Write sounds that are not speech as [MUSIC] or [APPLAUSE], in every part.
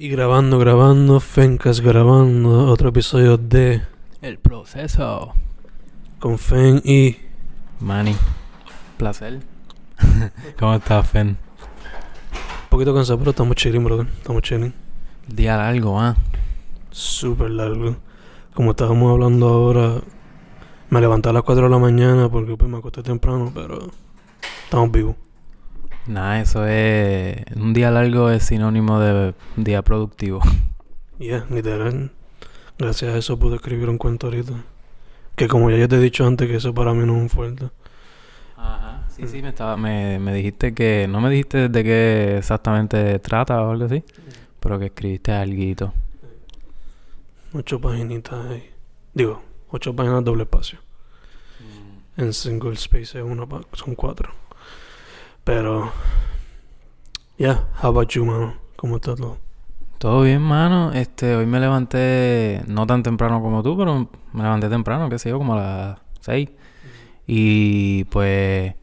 Y grabando, grabando, Fencas grabando, otro episodio de El proceso. Con Fen y Manny. Placer. [LAUGHS] ¿Cómo estás, Fen? Un poquito cansado, pero estamos chilling, brother. Estamos chilling. día largo, ah. Súper largo. Como estábamos hablando ahora, me levanté a las 4 de la mañana porque pues, me acosté temprano, pero estamos vivos. Nada, eso es. Un día largo es sinónimo de día productivo. [LAUGHS] Yeah, literal. Gracias a eso pude escribir un cuento ahorita. Que como ya te he dicho antes, que eso para mí no es un fuerte. Ajá. Sí, sí, mm. me, estaba, me, dijiste que. No me dijiste de qué exactamente trata o algo así. Pero que escribiste algo. Ocho páginas, ahí. Digo, ocho páginas doble espacio. Mm. En single space es una, son cuatro. Pero. Yeah, how about you, mano? ¿Cómo está todo Todo bien, mano. Este, hoy me levanté no tan temprano como tú, pero me levanté temprano, qué sé yo, como a las 6. Y pues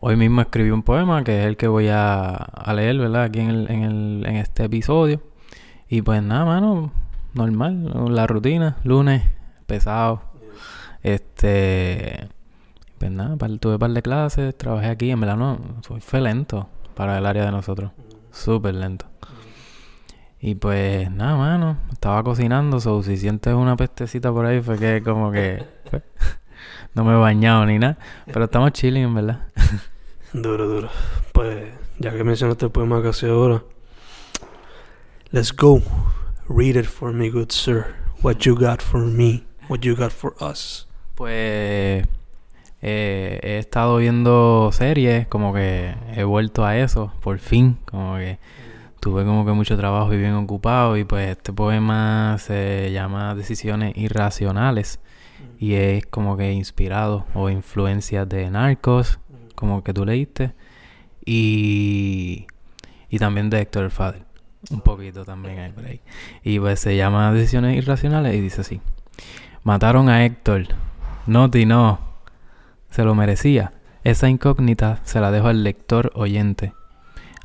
hoy mismo escribí un poema que es el que voy a, a leer, ¿verdad? Aquí en, en, el, en este episodio. Y pues nada, mano, normal, la rutina, lunes, pesado. Este, pues nada, tuve un par de clases, trabajé aquí, en verdad no, fue lento para el área de nosotros, súper lento. Y pues nada, mano, estaba cocinando, so, si sientes una pestecita por ahí fue que como que [LAUGHS] no me he bañado ni nada, pero estamos chilling, en verdad. [LAUGHS] duro, duro. Pues ya que mencionaste el poema casi ahora, let's go. Read it for me, good sir. What you got for me, what you got for us. Pues eh, he estado viendo series, como que he vuelto a eso, por fin, como que tuve como que mucho trabajo y bien ocupado y pues este poema se llama Decisiones Irracionales y es como que inspirado o influencia de Narcos, como que tú leíste, y, y también de Héctor el Fader, un poquito también hay por ahí. Y pues se llama Decisiones Irracionales y dice así, mataron a Héctor, no, ti no se lo merecía. Esa incógnita se la dejo al lector oyente.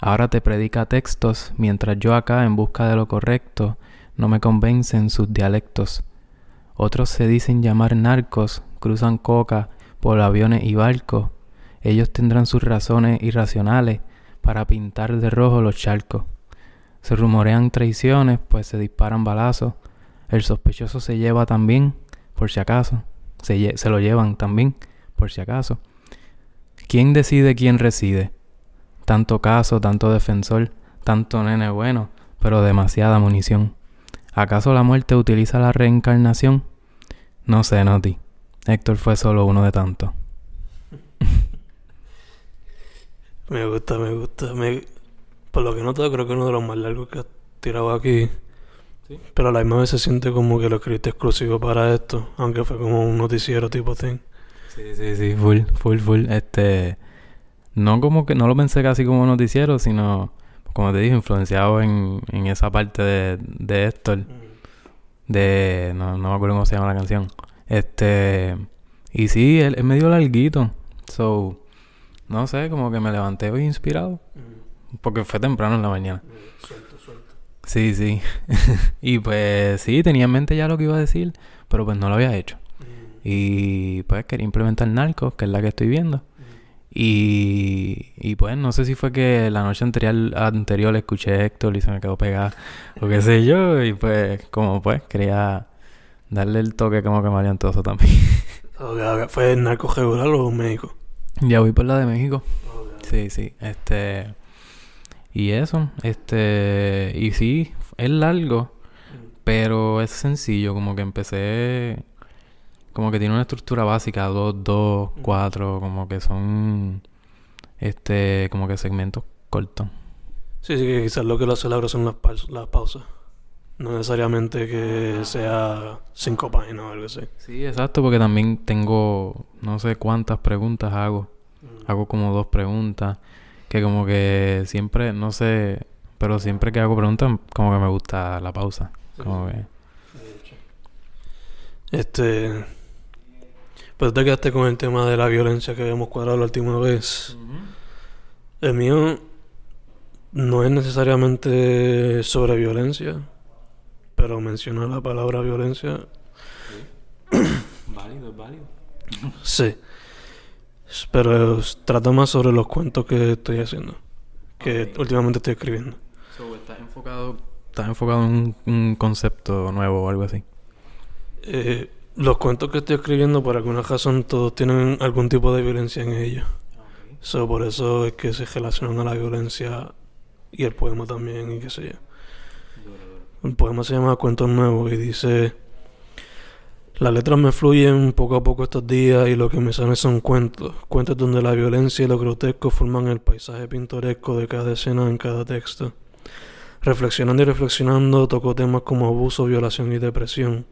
Ahora te predica textos mientras yo acá en busca de lo correcto no me convencen sus dialectos. Otros se dicen llamar narcos, cruzan coca por aviones y barcos. Ellos tendrán sus razones irracionales para pintar de rojo los charcos. Se rumorean traiciones, pues se disparan balazos. El sospechoso se lleva también, por si acaso, se, se lo llevan también por si acaso. ¿Quién decide quién reside? Tanto caso, tanto defensor, tanto nene bueno, pero demasiada munición. ¿Acaso la muerte utiliza la reencarnación? No sé, Noti. Héctor fue solo uno de tantos. [LAUGHS] me gusta, me gusta. Por lo que noto, creo que uno de los más largos que has tirado aquí. Pero a la misma vez se siente como que lo escribiste exclusivo para esto, aunque fue como un noticiero tipo thing. Sí, sí, sí, full, full, full. Este, no como que, no lo pensé casi como noticiero, sino, como te dije, influenciado en, en esa parte de, de Héctor. De, no, no me acuerdo cómo se llama la canción. Este, y sí, él, medio me larguito. So, no sé, como que me levanté hoy inspirado. Porque fue temprano en la mañana. Suelto, suelto. Sí, sí. [LAUGHS] y pues sí, tenía en mente ya lo que iba a decir, pero pues no lo había hecho. Y pues quería implementar Narcos, que es la que estoy viendo. Y, pues no sé si fue que la noche anterior, anterior le escuché a Héctor y se me quedó pegada o qué sé yo. Y pues como pues quería darle el toque como que eso también. [LAUGHS] Okay, okay. ¿Fue el narco regular o México? Ya voy por la de México. Sí, sí. Este... Y eso. Este... Y sí, es largo. Mm. Pero es sencillo. Como que empecé como que tiene una estructura básica, 2, 2, 4, como que son este, como que segmentos cortos. Sí, sí, quizás lo que lo celebro son las, pausas. No necesariamente que sea cinco páginas o algo así. Sí, exacto, porque también tengo no sé cuántas preguntas hago. Hago como dos preguntas. Que como que siempre, no sé, pero siempre que hago preguntas, como que me gusta la pausa. como que. Este. Pero pues te quedaste con el tema de la violencia que habíamos cuadrado la última vez. El mío no es necesariamente sobre violencia, pero menciona la palabra violencia. Sí. [COUGHS] válido, válido. sí. Pero trata más sobre los cuentos que estoy haciendo, que últimamente estoy escribiendo. So, ¿Estás enfocado, en un, concepto nuevo o algo así? Eh, los cuentos que estoy escribiendo, por alguna razón, todos tienen algún tipo de violencia en ellos. Eso por eso es que se relacionan a la violencia y el poema también, y qué sé yo. El poema se llama Cuentos Nuevos y dice: Las letras me fluyen poco a poco estos días y lo que me sale son cuentos. Cuentos donde la violencia y lo grotesco forman el paisaje pintoresco de cada escena en cada texto. Reflexionando y reflexionando, toco temas como abuso, violación y depresión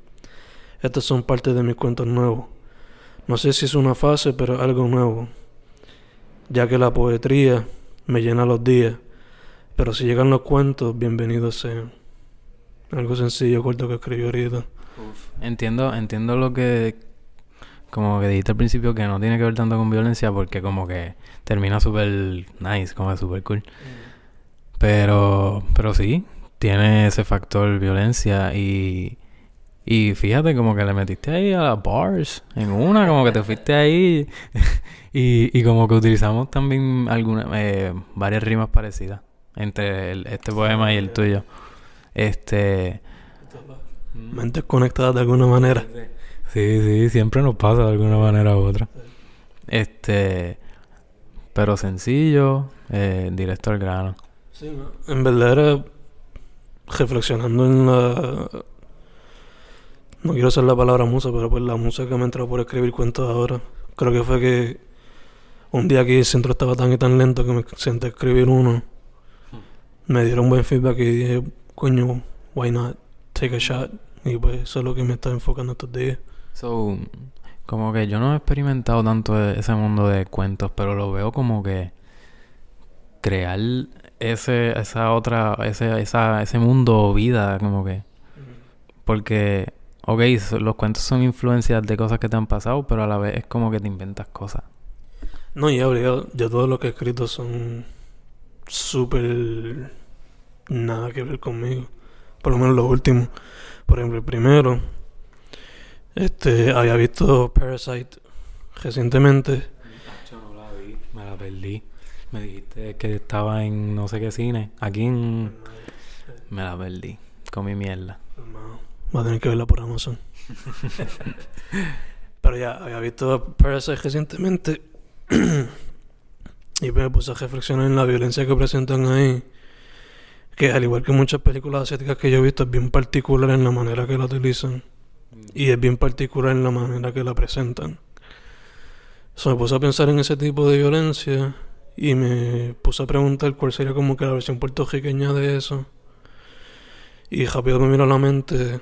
estas son parte de mis cuentos nuevos. No sé si es una fase, pero algo nuevo. Ya que la poetría me llena los días. Pero si llegan los cuentos, bienvenidos sean. Algo sencillo, corto que escribió ahorita. Entiendo, entiendo lo que como que dijiste al principio que no tiene que ver tanto con violencia porque como que termina súper nice, como súper cool. Mm. Pero, pero sí, tiene ese factor violencia y y fíjate como que le metiste ahí a la bars, en una, como que te fuiste ahí. [LAUGHS] y, como que utilizamos también algunas, eh, varias rimas parecidas entre este poema y el tuyo. Este... Mentes conectada de alguna manera. Sí, sí, siempre nos pasa de alguna manera u otra. Este... Pero sencillo, eh, directo al grano. Sí, en verdad era reflexionando en la no quiero usar la palabra musa, pero pues la música que me entró por escribir cuentos ahora, creo que fue que un día que el centro estaba tan y tan lento que me senté a escribir uno. Me dieron buen feedback y dije, coño, why not take a shot? Y pues eso es lo que me está enfocando estos días. So, como que yo no he experimentado tanto e-, ese mundo de cuentos, pero lo veo como que crear ese, esa otra, ese, ese mundo o vida, como que. Porque ok, los cuentos son influencias de cosas que te han pasado, pero a la vez es como que te inventas cosas. No, yo, yo, todo lo que he escrito son súper nada que ver conmigo. Por lo menos los últimos. Por ejemplo, el primero. Este, había visto Parasite recientemente. Yo no la vi, me la perdí. Me dijiste que estaba en no sé qué cine. Aquí en... Este. Me la perdí. Comí mierda. Va a tener que verla por Amazon. [LAUGHS] Pero ya, había visto Parasite recientemente. y pues me puse a reflexionar en la violencia que presentan ahí. Que al igual que muchas películas asiáticas que yo he visto, es bien particular en la manera que la utilizan. Mm. Y es bien particular en la manera que la presentan. So, me puse a pensar en ese tipo de violencia y me puse a preguntar cuál sería como que la versión puertorriqueña de eso. Y rápido me miró a la mente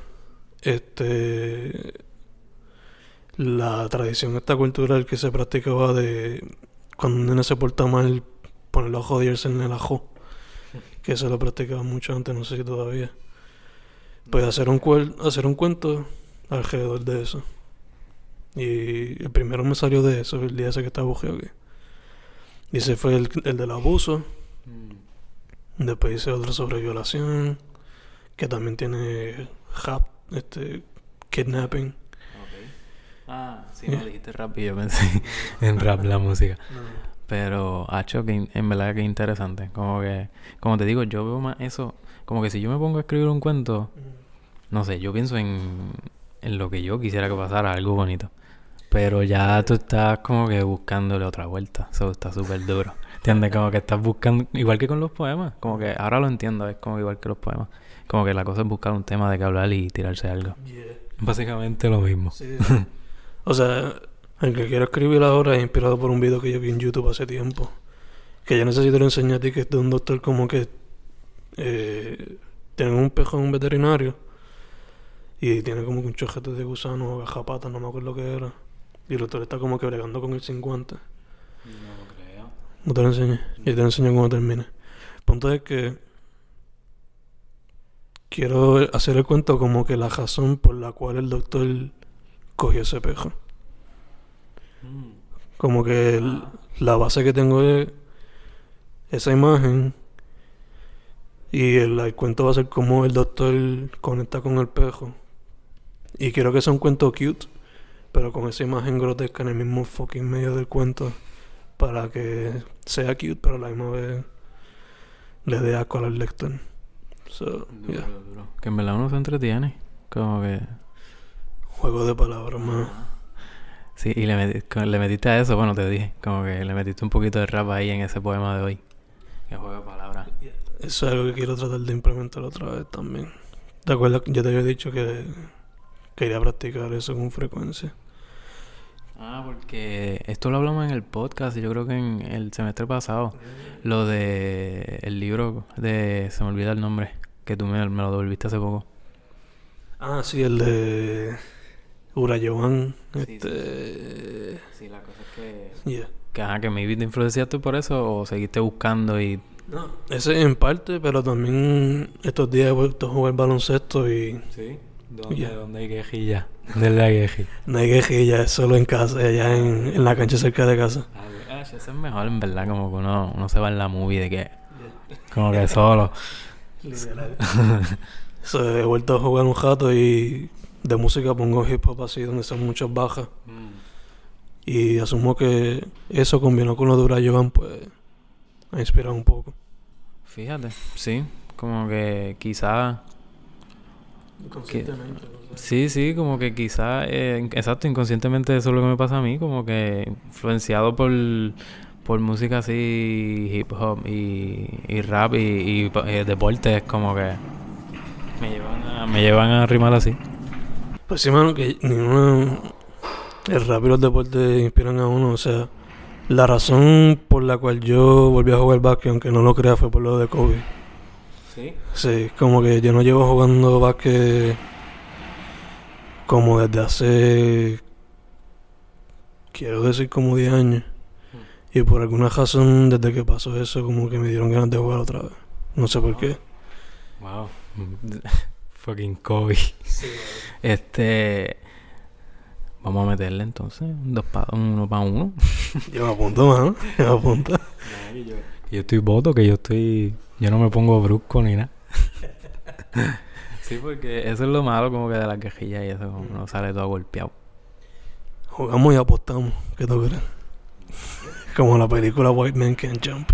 este la tradición esta cultural que se practicaba de cuando un nene se porta mal ponerlo a joderse en el ajo que se lo practicaba mucho antes no sé si todavía pues hacer un hacer un cuento alrededor de eso y el primero me salió de eso el día ese que estaba bujeado y ese fue el, el del abuso mm. después hice otro sobre violación que también tiene rap este, kidnapping. Ah, sí, eh. dijiste rap y yo pensé [LAUGHS] en rap la música. pero Pero, hecho que en verdad que es interesante. Como que, como te digo, yo veo más eso. Como que si yo me pongo a escribir un cuento, no sé, yo pienso en, en lo que yo quisiera que pasara, algo bonito. Pero ya tú estás como que buscándole otra vuelta. Eso está súper duro. ¿Entiendes? Como que estás buscando, igual que con los poemas. Como que ahora lo entiendo, es como igual que los poemas. Como que la cosa es buscar un tema de que hablar y tirarse algo. Básicamente lo mismo. [LAUGHS] o sea, el que quiero escribir ahora es inspirado por un video que yo vi en YouTube hace tiempo. Que yo necesito enseñarte que es de un doctor como que eh, tiene un pejo en un veterinario. Y tiene como que un chojete de gusano o gajapatas, no me acuerdo lo que era. Y el doctor está como que bregando con el 50. No lo creo. No te lo enseñé. Yo te lo enseño cuando termine. El punto es que quiero hacer el cuento como que la razón por la cual el doctor cogió ese pejo. Mm. Como que ah. la base que tengo es esa imagen y el, cuento va a ser como el doctor conecta con el pejo. Y quiero que sea un cuento cute, pero con esa imagen grotesca en el mismo fucking medio del cuento. Para que sea cute, pero a la misma vez le dé asco al lector. Que en verdad uno se entretiene. Como que. Juego de palabras, más. Sí, y le, metiste, a eso, bueno, te dije. Como que le metiste un poquito de rap ahí en ese poema de hoy. Que juego de palabras. Eso es algo que quiero tratar de implementar otra vez también. ¿Te acuerdas? Yo te había dicho que quería practicar eso con frecuencia. Ah, porque esto lo hablamos en el podcast, yo creo que en el semestre pasado. Lo de el libro de se me olvida el nombre que tú me, me lo devolviste hace poco. Ah, sí, el de Ura Sí, este... sí, la cosa es que... Yeah. Que, me que maybe te influenciaste por eso o seguiste buscando y... No, ese en parte, pero también estos días he vuelto a jugar baloncesto y... Sí. ¿Dónde, donde hay quejilla? ¿Dónde hay la quejilla? no hay quejilla, es solo en casa, allá en, en la cancha cerca de casa. Ah, eso es mejor, en verdad, como que uno, uno se va en la movie de que... Como que solo. [LAUGHS] Literal. [LAUGHS] he vuelto a jugar un rato y de música pongo hip hop así, donde son muchas bajas. Mm. Y asumo que eso combinó con lo de Urayovan, pues ha inspirado un poco. Fíjate, sí, como que quizá. Sí, sí, como que quizá, eh, exacto, inconscientemente eso es lo que me pasa a mí, como que influenciado por por música así, hip hop y, rap y, deporte es como que me llevan a, me rimar así. Pues sí, mano, que ninguna. El rap y los deportes inspiran a uno, o sea. La razón por la cual yo volví a jugar básquet, aunque no lo crea, fue por lo de Kobe. ¿Sí? Sí, como que yo no llevo jugando básquet como desde hace, quiero decir como 10 años. Y por alguna razón, desde que pasó eso, como que me dieron ganas de jugar otra vez. No sé por qué. Wow. [LAUGHS] Fucking COVID. Sí, este. Vamos a meterle entonces. Dos uno para uno. [LAUGHS] yo me apunto, mano. Yo me apunto. yo... estoy voto, que yo estoy. Yo no me pongo brusco ni nada. [LAUGHS] sí, porque eso es lo malo, como que de las cajillas y eso, como uno mm. sale todo golpeado. Jugamos y apostamos. ¿Qué te crees? Como la película White Man Can't Jump.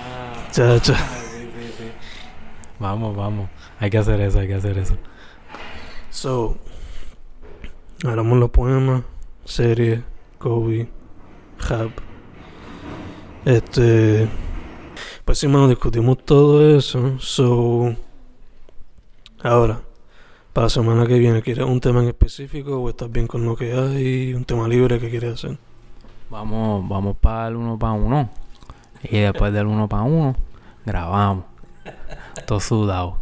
Ah. Ah, vamos, vamos. Hay que hacer eso, hay que hacer eso. So, hablamos los poemas, serie, Kobe, Hub. Este. Pues sí, mano, discutimos todo eso. So. Ahora, para la semana que viene, ¿quieres un tema en específico o estás bien con lo que hay? ¿Un tema libre que quieres hacer? vamos, vamos para el uno para uno. Y después del uno para uno, grabamos. Todo sudado.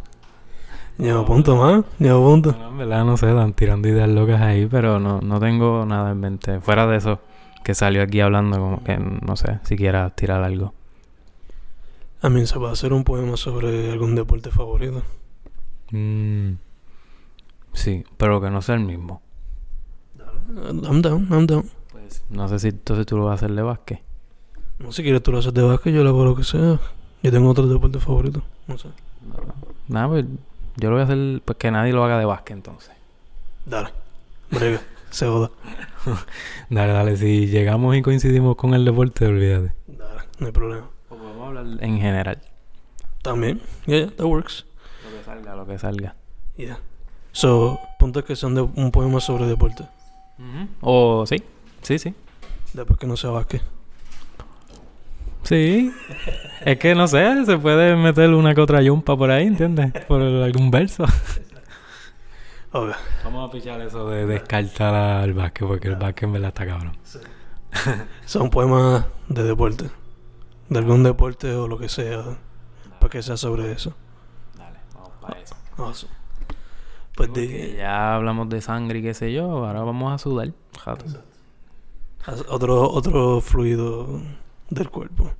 Llevo punto más, llevo punto. en verdad no sé, están tirando ideas locas ahí, pero no, no tengo nada en mente. Fuera de eso que salió aquí hablando, como que no sé, si quieras tirar algo. A mí se va a hacer un poema sobre algún deporte favorito. Mm, sí, pero que no sea el mismo. I'm down, I'm down. No sé si entonces tú lo vas a hacer de básquet. No, si quieres tú lo haces de básquet, yo lo hago lo que sea. Yo tengo otro deporte favorito, no sé. nada, pues yo lo voy a hacer, pues que nadie lo haga de básquet entonces. Dale, breve, se joda. [LAUGHS] dale, dale, si llegamos y coincidimos con el deporte, olvídate. Dale, no hay problema. O podemos hablar en general. También, yeah, yeah, that works. Lo que salga, lo que salga. Yeah. So, puntos que son de un poema sobre deporte. O, sí. Sí, sí. Después que no se qué. Sí. es que no sé, se puede meter una que otra yumpa por ahí, ¿entiendes? Por algún verso. Vamos a pichar eso de descartar al básquet, porque el básquet me la está cabrón. Sí. Son poemas de deporte. De algún deporte o lo que sea. Para que sea sobre eso. Dale, vamos para eso. Pues Ya hablamos de sangre y qué sé yo, ahora vamos a sudar. Jato otro, otro fluido del cuerpo.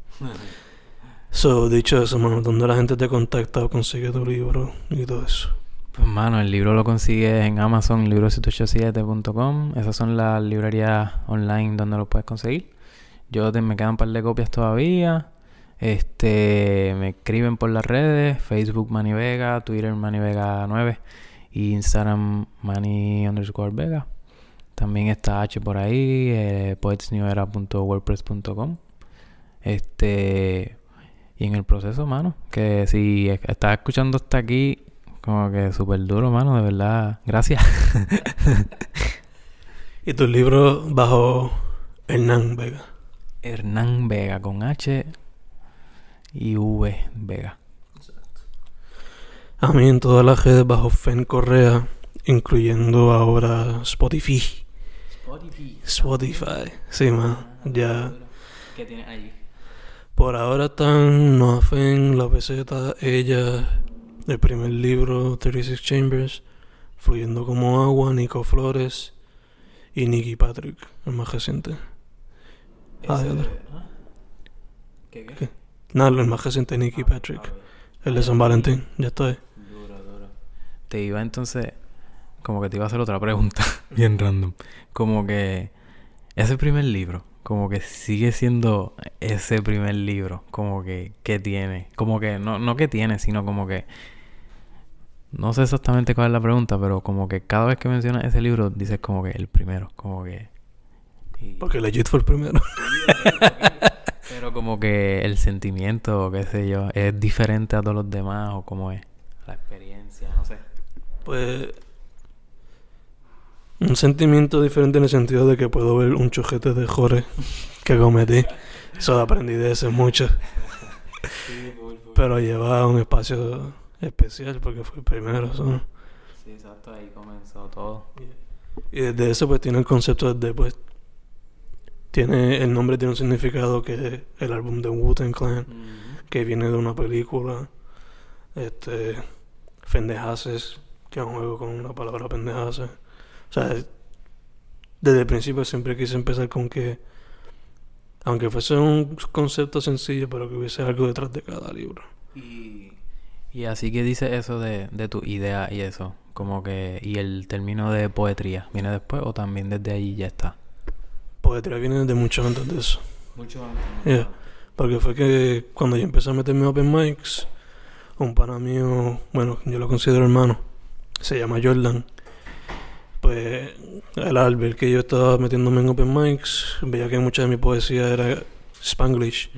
So, dicho eso, mano, ¿dónde la gente te contacta o consigue tu libro y todo eso? Pues, mano, el libro lo consigues en Amazon, libro situcho7.com. Esas son las librerías online donde lo puedes conseguir. Yo me quedan un par de copias todavía. Este, me escriben por las redes, Facebook Mani Vega. Twitter Mani Vega 9 y Instagram Mani underscore Vega. También está H por ahí, eh, poetsnewera.wordpress.com. Este. Y en el proceso, mano, que si estás escuchando hasta aquí, como que súper duro, mano, de verdad. Gracias. [LAUGHS] ¿Y tu libro... bajo Hernán Vega? Hernán Vega, con H y V Vega. A mí en todas las redes bajo Fen Correa, incluyendo ahora Spotify. Spotify. sí, ma. Ya. ¿Qué tienes ahí? Por ahora están Nothing, La Peseta, Ella, el primer libro, 36 Chambers, Fluyendo como Agua, Nico Flores y Nicky Patrick, el más reciente. Ah, de otro. ¿ah? ¿Qué, qué? Nada, el más reciente Nicky ah, Patrick. Ah, el de San Valentín, ya estoy. Te iba entonces como que te iba a hacer otra pregunta, [LAUGHS] bien random. Como que ese primer libro, como que sigue siendo ese primer libro, como que, ¿qué tiene? Como que, no, no que tiene, sino como que... No sé exactamente cuál es la pregunta, pero como que cada vez que mencionas ese libro dices como que el primero, como que... Porque Porque Legit fue el primero. [LAUGHS] pero como que el sentimiento, o qué sé yo, es diferente a todos los demás o cómo es la experiencia, no sé. Pues un sentimiento diferente en el sentido de que puedo ver un chojete de Jorge que cometí. Eso aprendí de ese mucho. Pero lleva un espacio especial porque fui el primero. Sí, exacto, ahí comenzó todo. Y desde eso pues tiene el concepto de pues tiene el nombre tiene un significado que es el álbum de Wooten Clan, que viene de una película este que es un juego con la palabra pendejaces. O sea, desde el principio siempre quise empezar con que, aunque fuese un concepto sencillo, pero que hubiese algo detrás de cada libro. Y, así que dice eso de, de tu idea y eso, como que, y el término de poetría, ¿viene después o también desde ahí ya está? Poetría viene desde mucho antes de eso. Mucho antes. Porque fue que cuando yo empecé a meterme open mics, un pana mío, bueno, yo lo considero hermano, se llama Jordan pues el al ver que yo estaba metiéndome en open mics, veía que mucha de mi poesía era spanglish.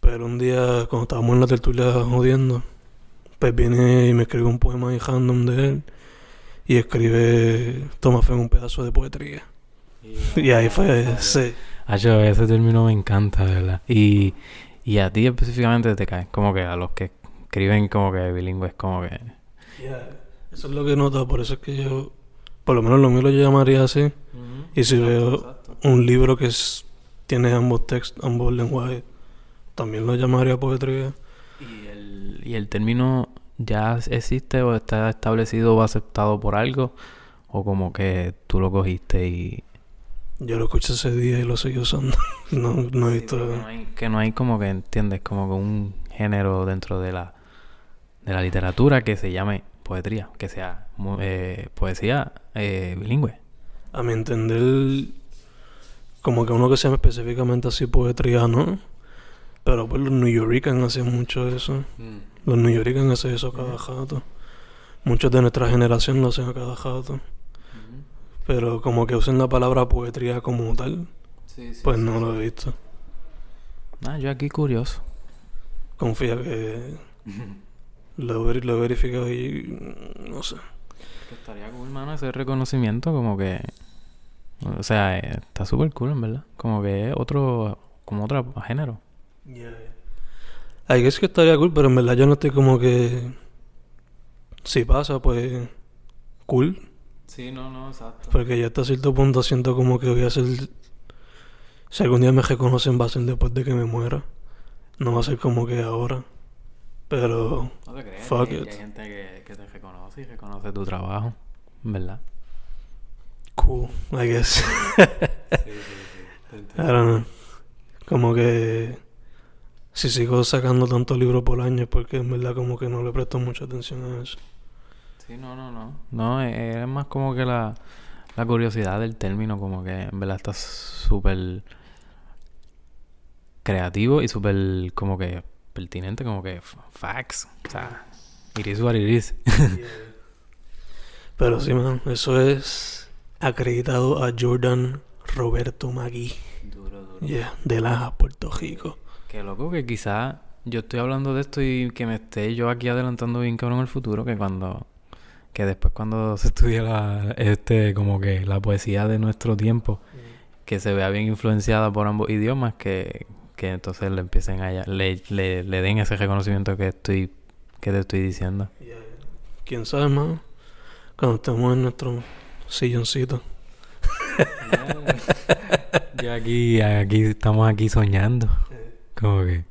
Pero un día, cuando estábamos en la tertulia jodiendo, pues viene y me escribe un poema en random de él y escribe Toma Fe un pedazo de poetría. y ahí fue, ese. sí. ese término me encanta, verdad. Y, a ti específicamente te cae, como que a los que escriben como que bilingües, como que... Eso es lo que noto, por eso es que yo por lo menos lo mío lo llamaría así. Y si veo un libro que tiene ambos textos, ambos lenguajes, también lo llamaría poesía. ¿Y el, ¿Y el término ya existe o está establecido o aceptado por algo? ¿O como que tú lo cogiste y...? Yo lo escuché ese día y lo seguí usando. [LAUGHS] no, no he visto... Que no, hay, como que, ¿entiendes? Como que un género dentro de la, de la literatura que se llame poetría. Que sea eh, poesía eh, bilingüe. A mi entender, como que uno que se llama específicamente así poetría, ¿no? Pero pues los New Yorkers hacen mucho eso. Mm. Los New Yorkers hacen eso cada jato. Mm. Muchos de nuestra generación lo hacen a cada jato. Mm. Pero como que usen la palabra poetría como tal, pues no lo he visto. Ah, yo aquí curioso. Confía que [LAUGHS] lo, ver he y no sé estaría cool, hermano, ese reconocimiento, como que. O sea, está súper cool, en verdad. Como que es otro. Como otro género. Yeah. que es que estaría cool, pero en verdad yo no estoy como que. Si pasa, pues. Cool. Sí, no, no, exacto. Porque ya hasta cierto punto siento como que voy a ser. Si algún día me reconocen, va a ser después de que me muera. No va a ser como que ahora. Pero. No te crees, fuck gente que, te reconoce y reconoce tu trabajo, ¿verdad? Cool, I guess. sí, [LAUGHS] I don't Como que. Si sigo sacando tantos libros por año es porque en verdad como que no le presto mucha atención a eso. Sí, no, no, no. No, es más como que la, la curiosidad del término, como que en verdad estás súper creativo y súper como que pertinente, como que Fax. O sea, it what [LAUGHS] Pero sí, man, eso es acreditado a Jordan Roberto Magui. Duro, duro. de la Puerto Rico. Qué loco que quizá yo estoy hablando de esto y que me esté yo aquí adelantando bien cabrón el futuro, que cuando que después cuando [LAUGHS] se estudia la, este como que la poesía de nuestro tiempo mm. que se vea bien influenciada por ambos idiomas que que entonces le empiecen a... Le, le, den ese reconocimiento que estoy... que te estoy diciendo. ¿Quién sabe, hermano? Cuando estemos en nuestro silloncito. [LAUGHS] Yo aquí, aquí estamos aquí soñando. Como que...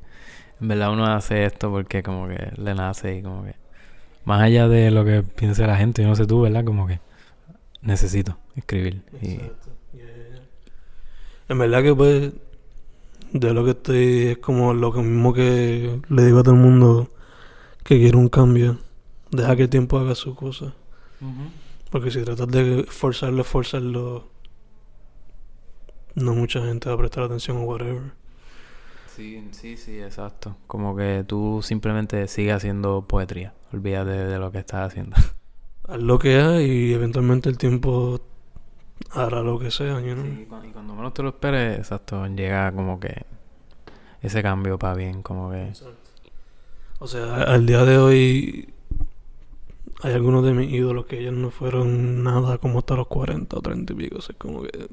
En verdad uno hace esto porque como que le nace y como que... Más allá de lo que piense la gente, yo no sé tú, ¿verdad? Como que necesito escribir. Exacto. En verdad que pues de lo que estoy es como lo mismo que le digo a todo el mundo que quiero un cambio. Deja que el tiempo haga su cosa. Porque si tratas de forzarlo, forzarlo, no mucha gente va a prestar atención o whatever. Sí, sí, sí, exacto. Como que tú simplemente sigue haciendo poetría. Olvídate de, lo que estás haciendo. Haz lo que hagas y eventualmente el tiempo Hará lo que sea, ¿no? sí, y cuando, menos te lo esperes, exacto, llega como que ese cambio para bien, como que. Exacto. O sea, al día de hoy hay algunos de mis ídolos que ellos no fueron nada como hasta los 40 o 30 y pico. O sea, como que.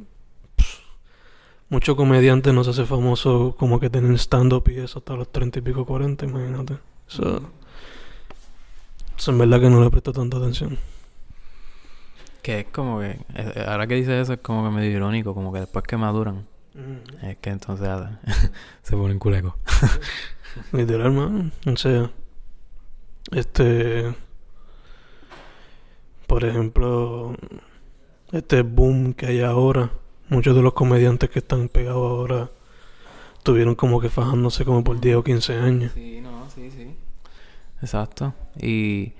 Muchos comediantes no se hace famoso como que tienen stand-up y eso hasta los 30 y pico, 40, imagínate. O sea, en verdad que no le presto tanta atención. Que es como que, eh, eh, ahora que dices eso es como que medio irónico, como que después que maduran, mm. es que entonces ah, [LAUGHS] se ponen culecos. [LAUGHS] Literal, man. O sea, este. Por ejemplo, este boom que hay ahora, muchos de los comediantes que están pegados ahora tuvieron como que fajándose como por 10 o 15 años. Sí, no, sí, sí. Exacto. Y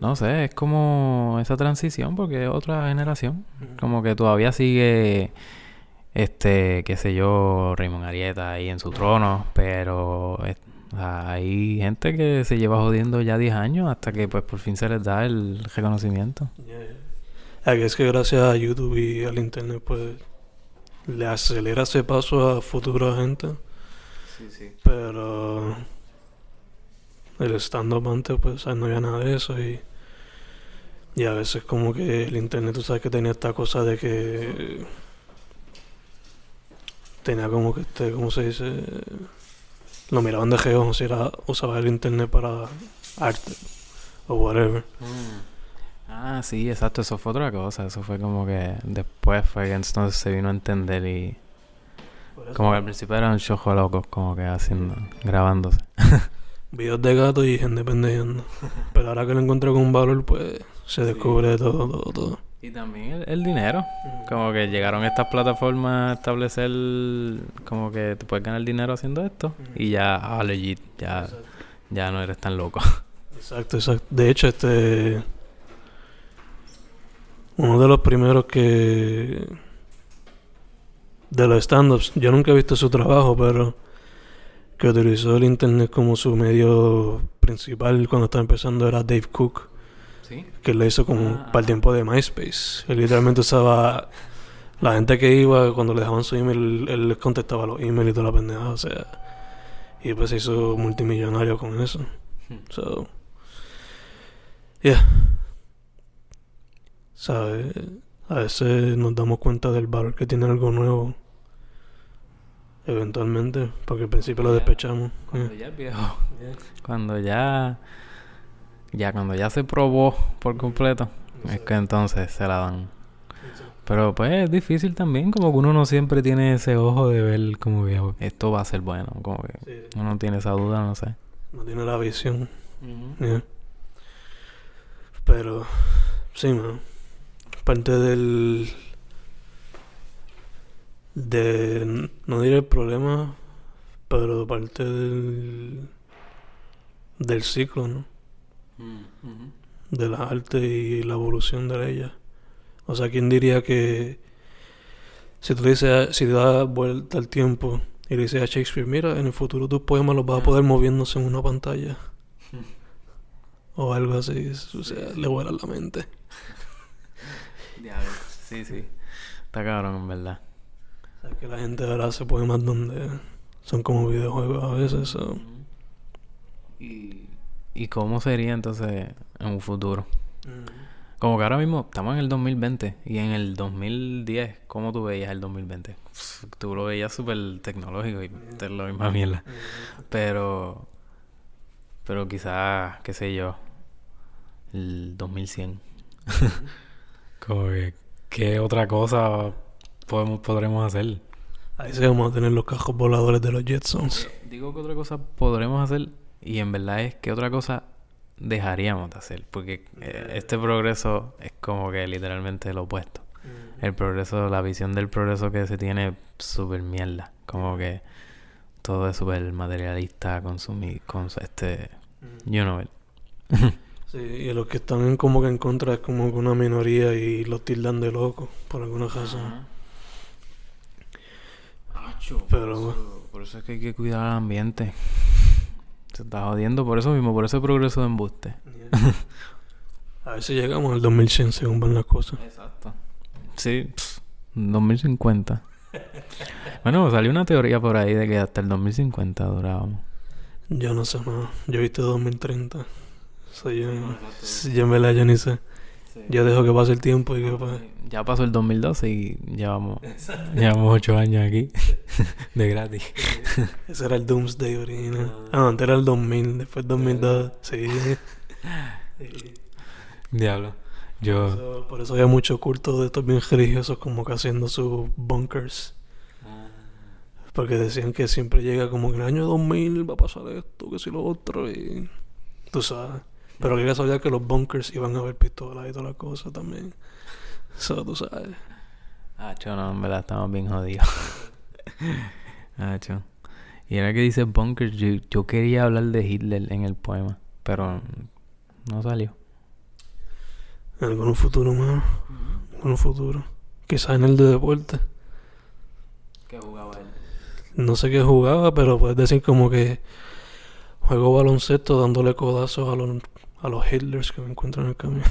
no sé, es como esa transición porque es otra generación. Como que todavía sigue, este, qué sé yo, Raymond Arieta ahí en su trono, pero hay gente que se lleva jodiendo ya 10 años hasta que pues por fin se les da el reconocimiento. Ah, es que gracias a YouTube y al Internet pues le acelera ese paso a futura gente. Sí, sí. Pero el stand-up antes, pues, no había nada de eso y, y a veces como que el internet, tú sabes que tenía esta cosa de que tenía como que este, ¿cómo se dice? Lo miraban de geo, o si era, usaba el internet para arte o whatever. Mm. Ah, sí, exacto, eso fue otra cosa, eso fue como que después fue que entonces se vino a entender y... Como que al principio eran un locos, como que haciendo, grabándose. [LAUGHS] videos de gato y gente pendejando. [LAUGHS] Pero ahora que lo encontré con un valor, pues se descubre todo, todo, todo. Y también el, dinero. Como que llegaron estas plataformas a establecer como que tú puedes ganar dinero haciendo esto. Y ya, ah, ya, ya no eres tan loco. Exacto, exacto. De hecho, este... Uno de los primeros que... De los stand-ups. Yo nunca he visto su trabajo, pero que utilizó el internet como su medio principal cuando estaba empezando era Dave Cook. Que lo hizo como ah. para el tiempo de MySpace. Él literalmente usaba. La gente que iba, cuando le dejaban su email, él les contestaba los emails y toda la pendejada. O sea. Y pues se hizo multimillonario con eso. Hmm. So. Yeah. ¿Sabes? A veces nos damos cuenta del valor que tiene algo nuevo Eventualmente, porque al principio lo despechamos. cuando ya es viejo. Cuando ya. Ya, cuando ya se probó por completo, es que entonces se la dan. Pero pues es difícil también, como que uno no siempre tiene ese ojo de ver como viejo esto va a ser bueno, como que uno uno tiene esa duda, no sé. No tiene la visión. Pero, sí, man. Parte del de no diré el problema, pero parte del, del ciclo, ¿no? Mm, de la arte y la evolución de ella. O sea, ¿quién diría que si tú dices, si das vuelta al tiempo y le dices a Shakespeare, mira, en el futuro tus poemas los vas a mm. poder moviéndose en una pantalla? [LAUGHS] o algo así, o sea, le vuela la mente. [LAUGHS] sí, sí. Está cabrón, en verdad. O sea, que la gente ahora se puede más donde son como videojuegos a veces. ¿Y, cómo sería entonces en un futuro? Como que ahora mismo estamos en el 2020 y en el 2010, ¿cómo tú veías el 2020? Tú lo veías súper tecnológico y te lo misma Pero, pero quizás, qué sé yo, el 2100. [LAUGHS] ¿qué otra cosa podremos hacer. Ahí se vamos a tener los cajos voladores de los Jetsons. Eh, digo que otra cosa podremos hacer y en verdad es que otra cosa dejaríamos de hacer. Porque eh, este progreso es como que literalmente lo opuesto. Mm. El progreso, la visión del progreso que se tiene, súper mierda. Como que todo es súper materialista, consumir, con este... Mm. You know [LAUGHS] sí, y los que están como que en contra es como que una minoría y los tildan de locos por alguna razón. Pero, por eso, es que hay que cuidar el ambiente. Se está jodiendo por eso mismo, por ese progreso de embuste. a ver si llegamos al 2100 según van las cosas. Exacto. Sí, 2050. [LAUGHS] bueno, salió una teoría por ahí de que hasta el 2050 durábamos. Yo no sé más. Yo he visto 2030. Soy yo. me la yo ni sé. Yo dejo que pase el tiempo y que ah, Ya pasó el 2012 y llevamos, llevamos ocho años aquí [LAUGHS] de gratis. [LAUGHS] Ese era el Doomsday original. Ah, ah antes era el 2000, después el 2002. [LAUGHS] Sí. Diablo. Yo... Por eso, había muchos cultos de estos bien religiosos como que haciendo sus bunkers. Ah. Porque decían que siempre llega como que el año 2000 va a pasar esto, que si lo otro, y tú sabes. Pero qué sabía que los bunkers iban a haber pistolas y todas las cosas también. Eso tú sabes. Ah, no, en verdad estamos bien jodidos. ah, [LAUGHS] chau. Y ahora que dice bunkers, yo, quería hablar de Hitler en el poema, pero no salió. Algún futuro, mano. Algún futuro. Quizás en el de deporte. ¿Qué jugaba él? No sé qué jugaba, pero puedes decir como que juego baloncesto dándole codazos a los a los Hitlers que me encuentro en el camino.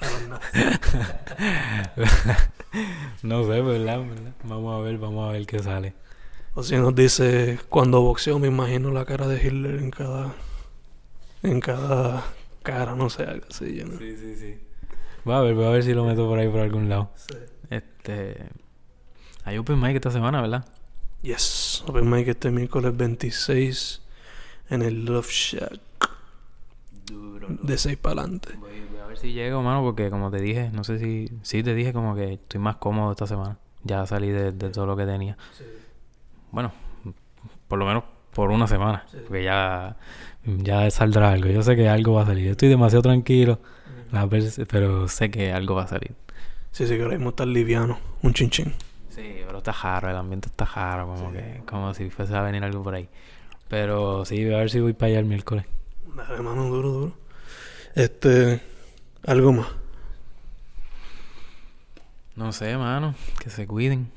[LAUGHS] [LAUGHS] no sé, ¿verdad? Vamos a ver, vamos a ver qué sale. O si nos dice, cuando boxeo me imagino la cara de Hitler en cada... En cada cara, no sé, algo así. ¿no? Sí, sí, sí. Va a ver, voy a ver si lo meto por ahí por algún lado. Este... Hay Open Mic esta semana, ¿verdad? Yes, Open Mic este miércoles 26 en el Love Shack. De seis para adelante. Voy, a ver si llego, mano, porque como te dije, no sé si. Sí, te dije como que estoy más cómodo esta semana. Ya salí de, de todo lo que tenía. Bueno, por lo menos por una semana. Porque ya, ya saldrá algo. Yo sé que algo va a salir. estoy demasiado tranquilo. ...las veces. Pero sé que algo va a salir. Sí, sí, que ahora mismo está liviano. Un chinchín. Sí, pero está jaro. El ambiente está jaro. Como que... Como si fuese a venir algo por ahí. Pero sí, voy a ver si voy para allá el miércoles. Dale, mano, duro, duro. Este. Algo más. No sé, mano. Que se cuiden.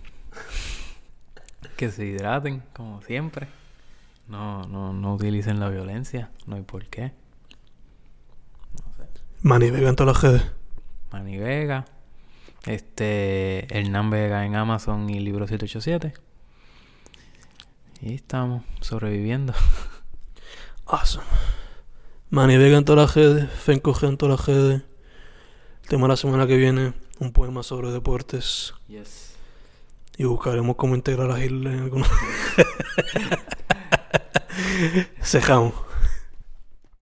que se hidraten, como siempre. No, no, no utilicen la violencia. No hay por qué. No sé. Mani Vega en todas las Mani Vega. Este. Hernán Vega en Amazon y Libro 787. Y estamos sobreviviendo. awesome. Manivegan toda la gente, en toda la gente. El tema de la semana que viene, un poema sobre deportes. Yes. Y buscaremos cómo integrar a Gil en [LAUGHS] [LAUGHS] Cejamos.